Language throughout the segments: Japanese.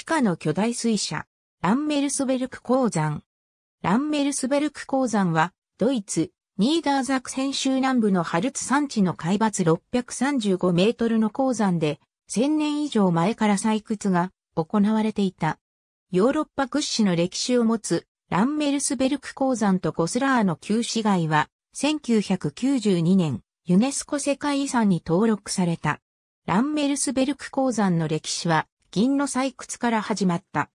地下の巨大水車、ランメルスベルク鉱山。ランメルスベルク鉱山は、ドイツ、ニーダーザクセン州南部のハルツ山地の海抜635メートルの鉱山で、1000年以上前から採掘が行われていた。ヨーロッパ屈指の歴史を持つランメルスベルク鉱山とゴスラーの旧市街は、1992年、ユネスコ世界遺産に登録された。ランメルスベルク鉱山の歴史は、銀の採掘から始まった。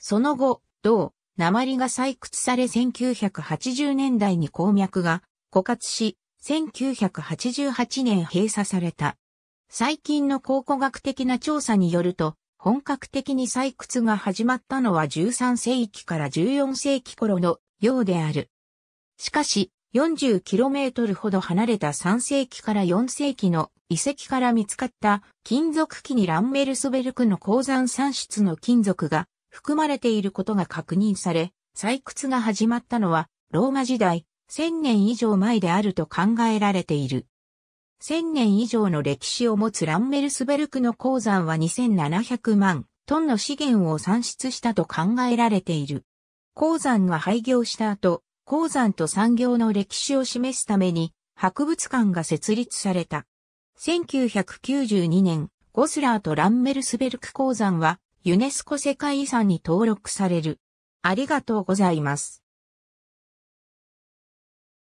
その後、銅、鉛が採掘され1980年代に鉱脈が枯渇し、1988年閉鎖された。最近の考古学的な調査によると、本格的に採掘が始まったのは13世紀から14世紀頃のようである。しかし、40km ほど離れた3世紀から4世紀の遺跡から見つかった金属器にランメルスベルクの鉱山産出の金属が含まれていることが確認され、採掘が始まったのはローマ時代1000年以上前であると考えられている。1000年以上の歴史を持つランメルスベルクの鉱山は2700万トンの資源を産出したと考えられている。鉱山が廃業した後、鉱山と産業の歴史を示すために博物館が設立された。1992年、ゴスラーとランメルスベルク鉱山はユネスコ世界遺産に登録される。ありがとうございます。